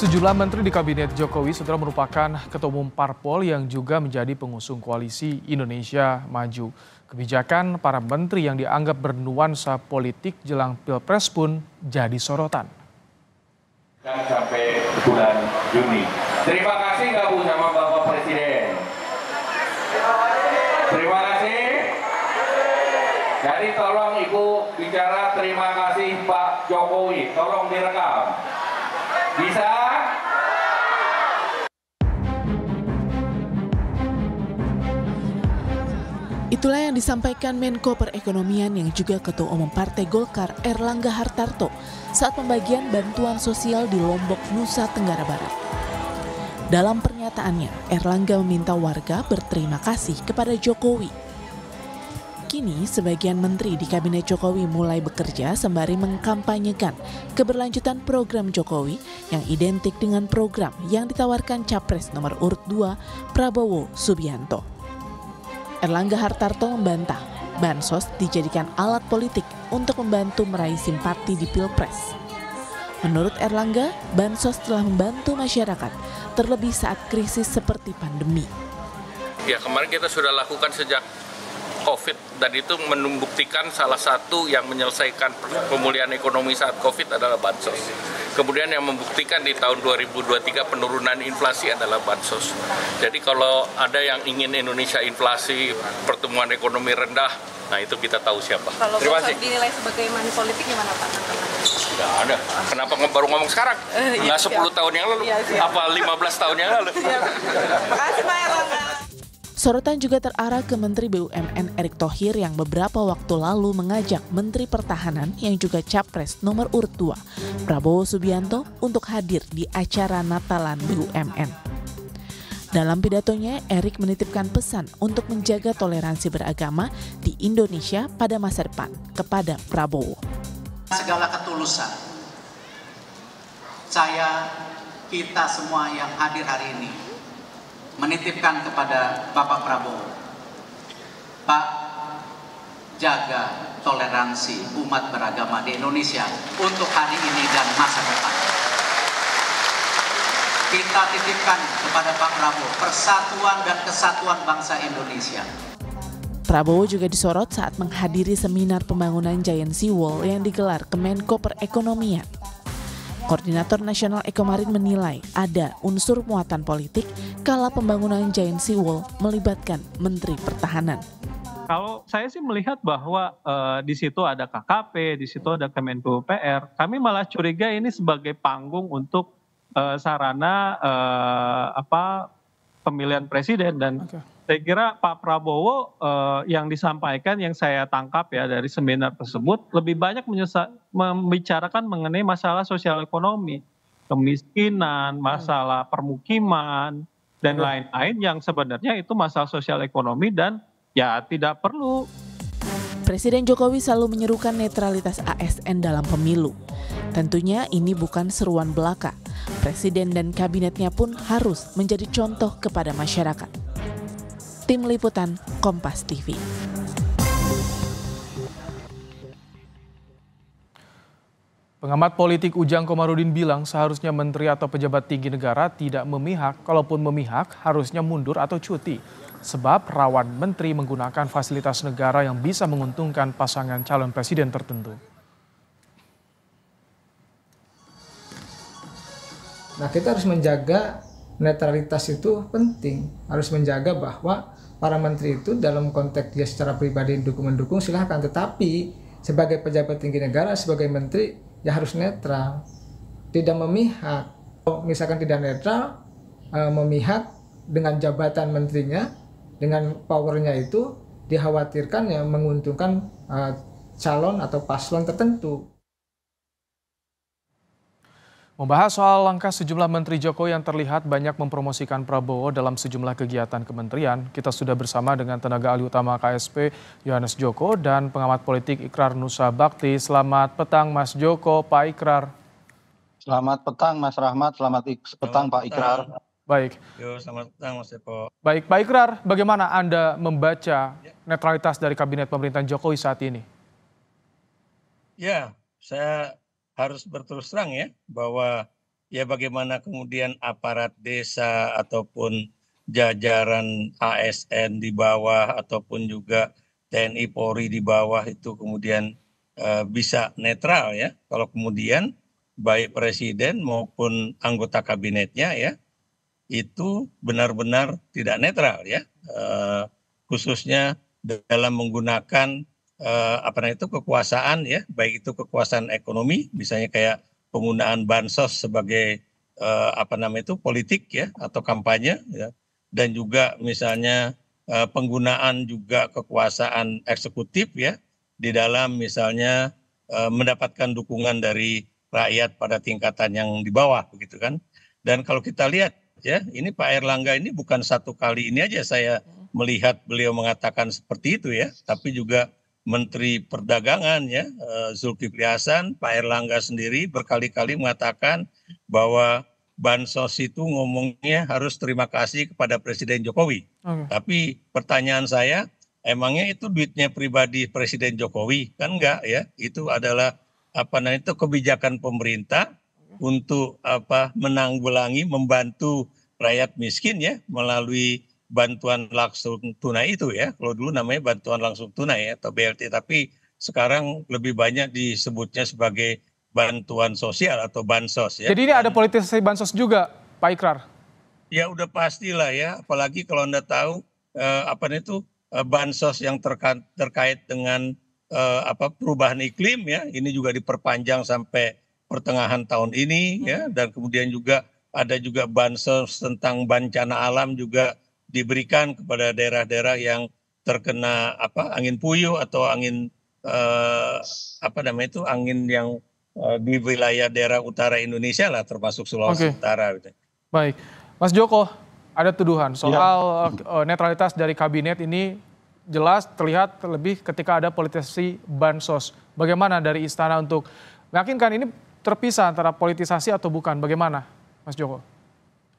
Sejumlah menteri di Kabinet Jokowi setelah merupakan ketua umum parpol yang juga menjadi pengusung koalisi Indonesia Maju. Kebijakan para menteri yang dianggap bernuansa politik jelang Pilpres pun jadi sorotan. Sampai bulan Juni. Terima kasih nggak sama Bapak Presiden. Terima kasih. Jadi tolong Ibu bicara terima kasih Pak Jokowi. Tolong direkam. Bisa? Itulah yang disampaikan Menko Perekonomian yang juga Ketua Umum Partai Golkar Erlangga Hartarto saat pembagian bantuan sosial di Lombok, Nusa Tenggara Barat. Dalam pernyataannya, Erlangga meminta warga berterima kasih kepada Jokowi Kini, sebagian menteri di Kabinet Jokowi mulai bekerja sembari mengkampanyekan keberlanjutan program Jokowi yang identik dengan program yang ditawarkan Capres nomor urut 2 Prabowo Subianto. Erlangga Hartarto membantah, Bansos dijadikan alat politik untuk membantu meraih simpati di Pilpres. Menurut Erlangga, Bansos telah membantu masyarakat, terlebih saat krisis seperti pandemi. Ya kemarin kita sudah lakukan sejak COVID dan itu membuktikan salah satu yang menyelesaikan pemulihan ekonomi saat COVID adalah bansos. Kemudian yang membuktikan di tahun 2023 penurunan inflasi adalah bansos. Jadi kalau ada yang ingin Indonesia inflasi, pertumbuhan ekonomi rendah, nah itu kita tahu siapa. Kalau Terima kasih. dinilai sebagai money politik gimana Pak? Tidak ada. Kenapa baru ngomong sekarang? Eh, iya, nggak 10 tahun yang lalu, iya, apa 15 tahun yang lalu? Iya. kasih Pak Sorotan juga terarah ke Menteri BUMN Erick Thohir yang beberapa waktu lalu mengajak Menteri Pertahanan yang juga Capres nomor urut 2, Prabowo Subianto, untuk hadir di acara Natalan BUMN. Dalam pidatonya, Erick menitipkan pesan untuk menjaga toleransi beragama di Indonesia pada masa depan kepada Prabowo. Segala ketulusan, saya, kita semua yang hadir hari ini, menitipkan kepada Bapak Prabowo, Pak jaga toleransi umat beragama di Indonesia untuk hari ini dan masa depan. Kita titipkan kepada Pak Prabowo persatuan dan kesatuan bangsa Indonesia. Prabowo juga disorot saat menghadiri seminar pembangunan Giant Sea Wall yang digelar Kemenko Perekonomian. Koordinator Nasional Ekomarin menilai ada unsur muatan politik kala pembangunan Giant Seawall melibatkan Menteri Pertahanan. Kalau saya sih melihat bahwa e, di situ ada KKP, di situ ada Kemenko PR, kami malah curiga ini sebagai panggung untuk e, sarana e, apa pemilihan presiden dan okay saya kira pak prabowo eh, yang disampaikan yang saya tangkap ya dari seminar tersebut lebih banyak membicarakan mengenai masalah sosial ekonomi kemiskinan hmm. masalah permukiman dan hmm. lain-lain yang sebenarnya itu masalah sosial ekonomi dan ya tidak perlu Presiden Jokowi selalu menyerukan netralitas ASN dalam pemilu. Tentunya ini bukan seruan belaka. Presiden dan kabinetnya pun harus menjadi contoh kepada masyarakat. Tim Liputan Kompas TV. Pengamat politik Ujang Komarudin bilang seharusnya menteri atau pejabat tinggi negara tidak memihak, kalaupun memihak harusnya mundur atau cuti. Sebab rawan menteri menggunakan fasilitas negara yang bisa menguntungkan pasangan calon presiden tertentu. Nah kita harus menjaga netralitas itu penting. Harus menjaga bahwa para menteri itu dalam konteks dia secara pribadi dukung-mendukung silahkan tetapi sebagai pejabat tinggi negara sebagai menteri ya harus netral tidak memihak oh, misalkan tidak netral eh, memihak dengan jabatan menterinya dengan powernya itu dikhawatirkan ya menguntungkan eh, calon atau paslon tertentu Membahas soal langkah sejumlah menteri Jokowi yang terlihat banyak mempromosikan Prabowo dalam sejumlah kegiatan kementerian, kita sudah bersama dengan tenaga ahli utama KSP Yohanes Joko dan pengamat politik Ikrar Nusa Bakti. Selamat petang Mas Joko, Pak Ikrar. Selamat petang Mas Rahmat, selamat petang Pak Ikrar. Baik. Yo, selamat petang Mas Depo. Baik, Pak Ikrar, bagaimana Anda membaca ya. netralitas dari kabinet pemerintahan Jokowi saat ini? Ya, saya harus berterus terang ya bahwa ya bagaimana kemudian aparat desa ataupun jajaran ASN di bawah ataupun juga TNI Polri di bawah itu kemudian e, bisa netral ya kalau kemudian baik presiden maupun anggota kabinetnya ya itu benar-benar tidak netral ya e, khususnya dalam menggunakan eh, apa namanya itu kekuasaan ya, baik itu kekuasaan ekonomi, misalnya kayak penggunaan bansos sebagai eh, apa namanya itu politik ya atau kampanye, ya. dan juga misalnya eh, penggunaan juga kekuasaan eksekutif ya di dalam misalnya eh, mendapatkan dukungan dari rakyat pada tingkatan yang di bawah begitu kan. Dan kalau kita lihat ya ini Pak Erlangga ini bukan satu kali ini aja saya melihat beliau mengatakan seperti itu ya, tapi juga Menteri Perdagangan ya eh, Zulkifli Hasan, Pak Erlangga sendiri berkali-kali mengatakan bahwa bansos itu ngomongnya harus terima kasih kepada Presiden Jokowi. Hmm. Tapi pertanyaan saya, emangnya itu duitnya pribadi Presiden Jokowi? Kan enggak ya. Itu adalah apa namanya itu kebijakan pemerintah untuk apa menanggulangi membantu rakyat miskin ya melalui bantuan langsung tunai itu ya. Kalau dulu namanya bantuan langsung tunai ya atau BLT tapi sekarang lebih banyak disebutnya sebagai bantuan sosial atau bansos ya. Jadi ini ada politisasi bansos juga, Pak Ikrar. Ya udah pastilah ya, apalagi kalau Anda tahu eh, apa itu eh, bansos yang terkait terkait dengan eh, apa perubahan iklim ya, ini juga diperpanjang sampai pertengahan tahun ini ya. hmm. ya dan kemudian juga ada juga bansos tentang bencana alam juga diberikan kepada daerah-daerah yang terkena apa angin puyuh atau angin eh, apa namanya itu angin yang eh, di wilayah daerah utara Indonesia lah termasuk Sulawesi okay. Utara. Gitu. Baik, Mas Joko, ada tuduhan ya. soal ya. netralitas dari kabinet ini jelas terlihat lebih ketika ada politisasi bansos. Bagaimana dari istana untuk meyakinkan ini terpisah antara politisasi atau bukan? Bagaimana, Mas Joko?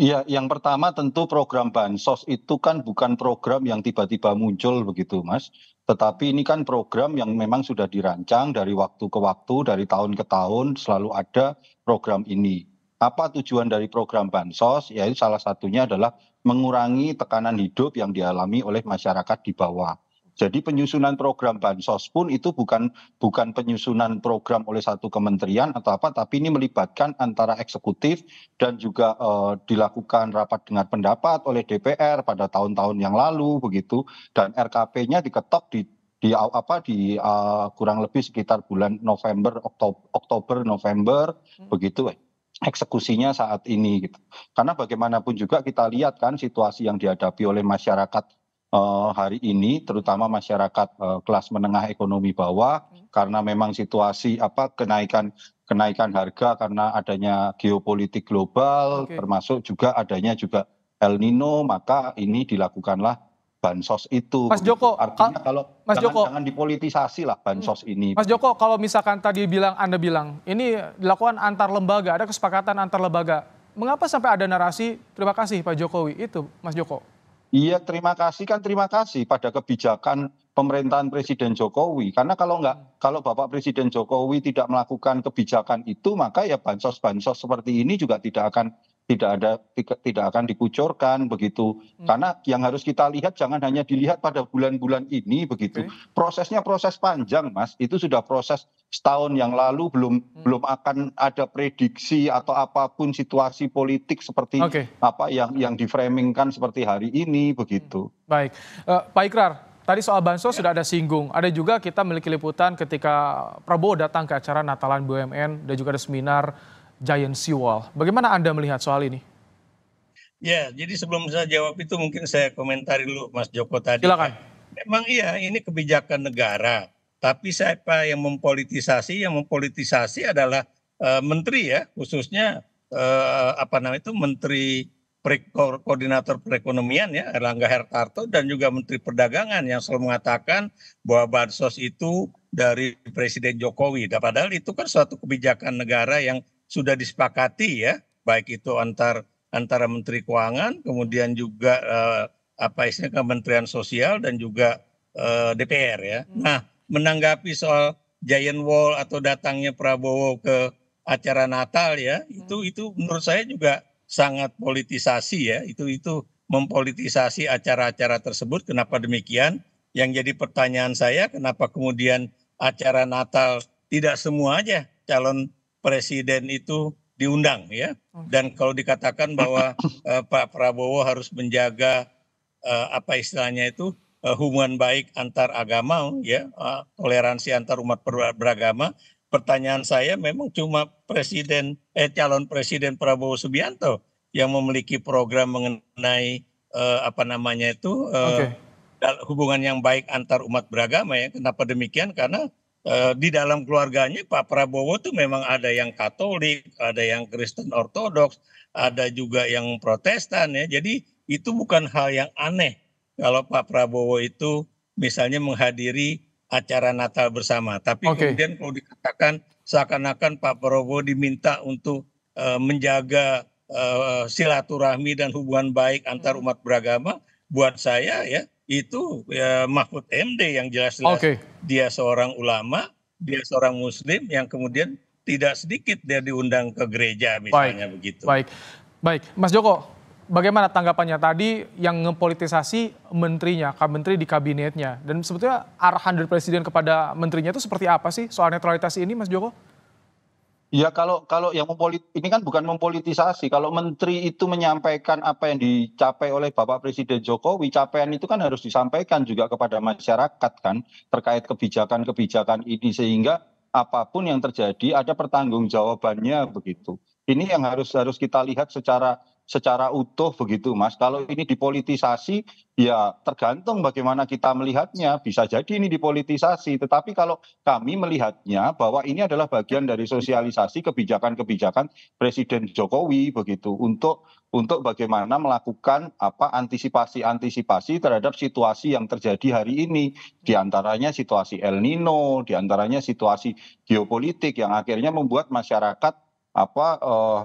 ya yang pertama tentu program bansos itu kan bukan program yang tiba tiba muncul begitu mas tetapi ini kan program yang memang sudah dirancang dari waktu ke waktu dari tahun ke tahun selalu ada program ini apa tujuan dari program bansos yaitu salah satunya adalah mengurangi tekanan hidup yang dialami oleh masyarakat di bawah jadi penyusunan program bansos pun itu bukan bukan penyusunan program oleh satu kementerian atau apa tapi ini melibatkan antara eksekutif dan juga eh, dilakukan rapat dengan pendapat oleh dpr pada tahun tahun yang lalu begitu dan rkp nya diketok di di apa di uh, kurang lebih sekitar bulan November Oktober Oktober November hmm. begitu eh, eksekusinya saat ini gitu. Karena bagaimanapun juga kita lihat kan situasi yang dihadapi oleh masyarakat Eh, hari ini terutama masyarakat eh, kelas menengah ekonomi bawah karena memang situasi apa kenaikan kenaikan harga karena adanya geopolitik global termasuk juga adanya juga el nino maka ini dilakukanlah bansos itu. Mas Joko, artinya kalau Mas jangan, Joko, jangan dipolitisasi lah bansos hmm. ini. Mas Joko, kalau misalkan tadi bilang Anda bilang ini dilakukan antar lembaga, ada kesepakatan antar lembaga. Mengapa sampai ada narasi terima kasih Pak Jokowi itu, Mas Joko? iya terima kasih kan terima kasih pada kebijakan pemerintahan presiden jokowi karena kalau nggak, hmm. kalau bapak presiden jokowi tidak melakukan kebijakan itu maka ya bansos bansos seperti ini juga tidak akan tidak ada tidak akan dikucurkan begitu hmm. karena yang harus kita lihat jangan hanya dilihat pada bulan-bulan ini begitu prosesnya proses panjang mas itu sudah proses setahun yang lalu belum hmm. belum akan ada prediksi atau apapun situasi politik seperti okay. apa yang yang diframingkan seperti hari ini begitu hmm. baik uh, Pak Ikrar Tadi soal bansos ya. sudah ada singgung. Ada juga kita memiliki liputan ketika Prabowo datang ke acara Natalan BUMN dan juga ada seminar Giant Seawall. Bagaimana Anda melihat soal ini? Ya, jadi sebelum saya jawab itu mungkin saya komentari dulu Mas Joko tadi. Silakan. Memang iya, ini kebijakan negara. Tapi siapa yang mempolitisasi? Yang mempolitisasi adalah uh, menteri ya, khususnya uh, apa namanya itu menteri pre koordinator perekonomian ya Erlangga Hartarto dan juga menteri perdagangan yang selalu mengatakan bahwa bansos itu dari Presiden Jokowi. Dan padahal itu kan suatu kebijakan negara yang sudah disepakati ya baik itu antar antara Menteri Keuangan kemudian juga eh, apa istilahnya Kementerian Sosial dan juga eh, DPR ya. Hmm. Nah, menanggapi soal giant wall atau datangnya Prabowo ke acara Natal ya, hmm. itu itu menurut saya juga sangat politisasi ya. Itu itu mempolitisasi acara-acara tersebut. Kenapa demikian? Yang jadi pertanyaan saya, kenapa kemudian acara Natal tidak semua aja calon presiden itu diundang ya dan kalau dikatakan bahwa eh, Pak Prabowo harus menjaga eh, apa istilahnya itu eh, hubungan baik antar agama ya eh, toleransi antar umat beragama pertanyaan saya memang cuma presiden eh calon presiden Prabowo Subianto yang memiliki program mengenai eh, apa namanya itu eh, okay. hubungan yang baik antar umat beragama ya kenapa demikian karena Eh, di dalam keluarganya Pak Prabowo itu memang ada yang Katolik, ada yang Kristen Ortodoks, ada juga yang Protestan ya. Jadi itu bukan hal yang aneh kalau Pak Prabowo itu misalnya menghadiri acara Natal bersama. Tapi okay. kemudian kalau dikatakan seakan-akan Pak Prabowo diminta untuk uh, menjaga uh, silaturahmi dan hubungan baik antar hmm. umat beragama, buat saya ya itu ya, Mahfud MD yang jelas-jelas okay. dia seorang ulama, dia seorang muslim yang kemudian tidak sedikit dia diundang ke gereja misalnya Baik. begitu. Baik. Baik, Mas Joko, bagaimana tanggapannya tadi yang ngepolitisasi menterinya, menteri di kabinetnya dan sebetulnya arahan dari presiden kepada menterinya itu seperti apa sih soal netralitas ini Mas Joko? Ya kalau kalau yang mempolit ini kan bukan mempolitisasi. Kalau menteri itu menyampaikan apa yang dicapai oleh Bapak Presiden Jokowi, capaian itu kan harus disampaikan juga kepada masyarakat kan terkait kebijakan-kebijakan ini sehingga apapun yang terjadi ada pertanggungjawabannya begitu. Ini yang harus harus kita lihat secara secara utuh begitu mas kalau ini dipolitisasi ya tergantung bagaimana kita melihatnya bisa jadi ini dipolitisasi tetapi kalau kami melihatnya bahwa ini adalah bagian dari sosialisasi kebijakan-kebijakan Presiden Jokowi begitu untuk untuk bagaimana melakukan apa antisipasi-antisipasi terhadap situasi yang terjadi hari ini diantaranya situasi El Nino diantaranya situasi geopolitik yang akhirnya membuat masyarakat apa eh,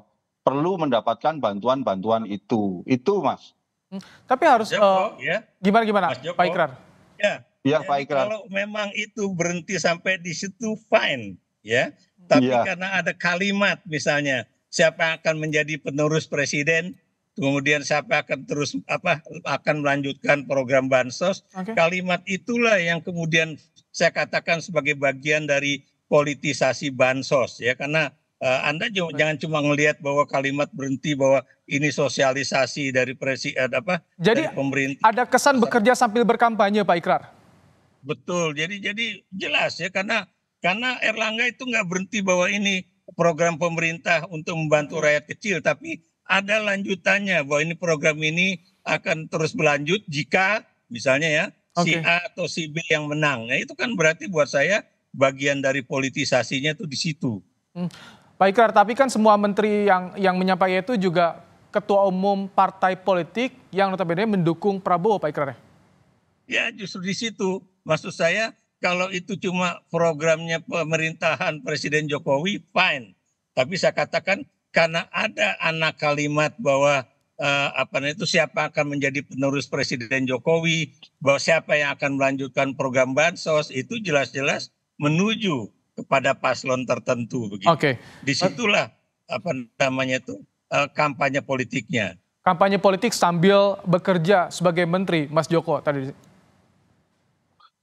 perlu mendapatkan bantuan-bantuan itu. Itu Mas. Hmm, tapi harus Joko, uh, ya. gimana gimana Mas Joko, Pak Ikrar. Ya. Ya, Jadi Pak Ikrar. Kalau memang itu berhenti sampai di situ fine, ya. Hmm. Tapi ya. karena ada kalimat misalnya siapa akan menjadi penerus presiden, kemudian siapa akan terus apa akan melanjutkan program bansos. Okay. Kalimat itulah yang kemudian saya katakan sebagai bagian dari politisasi bansos ya karena Eh, Anda jangan cuma ngelihat bahwa kalimat berhenti bahwa ini sosialisasi dari presi eh, apa jadi dari pemerintah. Ada kesan bekerja sambil berkampanye Pak Ikrar. Betul. Jadi jadi jelas ya karena karena Erlangga itu nggak berhenti bahwa ini program pemerintah untuk membantu rakyat kecil tapi ada lanjutannya bahwa ini program ini akan terus berlanjut jika misalnya ya okay. si A atau si B yang menang. Nah, itu kan berarti buat saya bagian dari politisasinya itu di situ. Hmm. Pak Ikrar, tapi kan semua menteri yang yang menyampaikan itu juga ketua umum partai politik yang notabene mendukung Prabowo, Pak Ikrar. Ya? ya justru di situ. Maksud saya kalau itu cuma programnya pemerintahan Presiden Jokowi, fine. Tapi saya katakan karena ada anak kalimat bahwa eh, apa itu siapa akan menjadi penerus Presiden Jokowi, bahwa siapa yang akan melanjutkan program bansos itu jelas-jelas menuju kepada paslon tertentu begitu. Oke. Okay. Disitulah apa namanya itu eh, kampanye politiknya. Kampanye politik sambil bekerja sebagai menteri, Mas Joko tadi.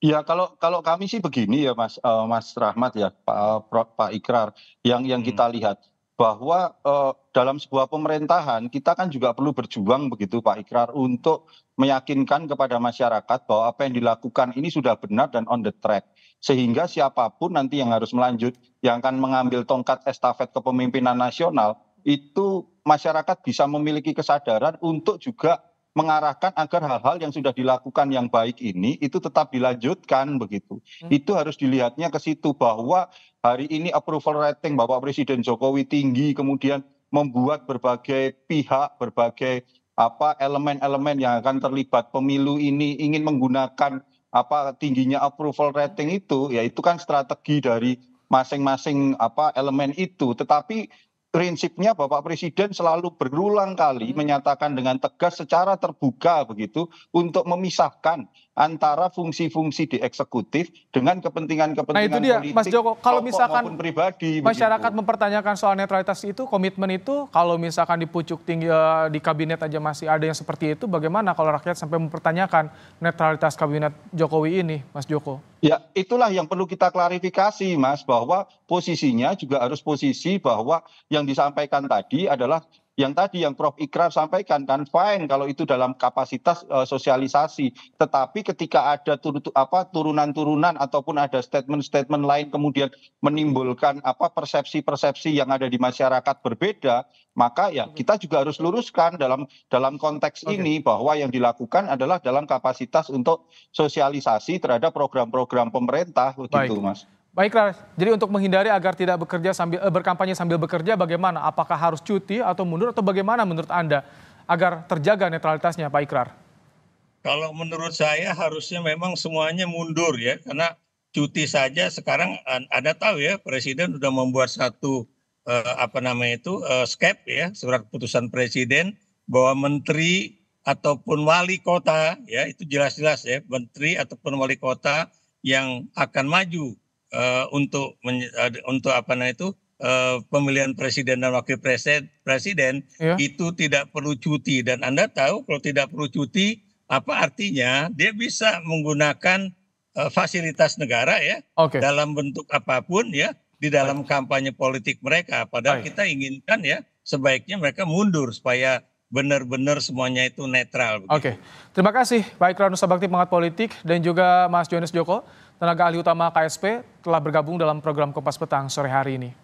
Ya kalau kalau kami sih begini ya Mas uh, Mas Rahmat ya Pak Pak Ikrar yang yang kita hmm. lihat bahwa eh, dalam sebuah pemerintahan kita kan juga perlu berjuang begitu pak ikrar untuk meyakinkan kepada masyarakat bahwa apa yang dilakukan ini sudah benar dan on the track sehingga siapapun nanti yang harus melanjut yang akan mengambil tongkat estafet kepemimpinan nasional itu masyarakat bisa memiliki kesadaran untuk juga mengarahkan agar hal-hal yang sudah dilakukan yang baik ini itu tetap dilanjutkan begitu. Hmm. Itu harus dilihatnya ke situ bahwa hari ini approval rating Bapak Presiden Jokowi tinggi kemudian membuat berbagai pihak, berbagai apa elemen-elemen yang akan terlibat pemilu ini ingin menggunakan apa tingginya approval rating itu ya itu kan strategi dari masing-masing apa elemen itu tetapi prinsipnya bapak presiden selalu berulang kali hmm. menyatakan dengan tegas secara terbuka begitu untuk memisahkan antara fungsi-fungsi di eksekutif dengan kepentingan kepentingan nah, itu dia, politik Mas Joko, kalau misalkan pribadi masyarakat begitu. mempertanyakan soal netralitas itu komitmen itu kalau misalkan di pucuk tinggi eh, di kabinet aja masih ada yang seperti itu bagaimana kalau rakyat sampai mempertanyakan netralitas kabinet Jokowi ini Mas Joko ya itulah yang perlu kita klarifikasi Mas bahwa posisinya juga harus posisi bahwa yang disampaikan tadi adalah yang tadi yang prof ikrar sampaikan kan fine kalau itu dalam kapasitas eh, sosialisasi tetapi ketika ada turunan turunan ataupun ada statement statement lain kemudian menimbulkan apa persepsi persepsi yang ada di masyarakat berbeda maka ya kita juga harus luruskan dalam dalam konteks okay. ini bahwa yang dilakukan adalah dalam kapasitas untuk sosialisasi terhadap program-program pemerintah begitu mas Baiklah, jadi untuk menghindari agar tidak bekerja sambil eh, berkampanye sambil bekerja bagaimana? Apakah harus cuti atau mundur atau bagaimana menurut Anda agar terjaga netralitasnya Pak Ikrar? Kalau menurut saya harusnya memang semuanya mundur ya karena cuti saja sekarang ada tahu ya presiden sudah membuat satu eh, apa namanya itu eh, skep ya surat keputusan presiden bahwa menteri ataupun wali kota ya itu jelas-jelas ya menteri ataupun wali kota yang akan maju Eh, untuk untuk apa namanya itu eh, pemilihan presiden dan wakil presiden presiden iya. itu tidak perlu cuti dan Anda tahu kalau tidak perlu cuti apa artinya dia bisa menggunakan eh, fasilitas negara ya okay. dalam bentuk apapun ya di dalam Baik. kampanye politik mereka padahal Baik. kita inginkan ya sebaiknya mereka mundur supaya benar-benar semuanya itu netral. Oke, Oke, terima kasih Pak Ikrar Nusa Pengat Politik dan juga Mas Jonas Joko tenaga ahli utama KSP telah bergabung dalam program Kompas Petang sore hari ini.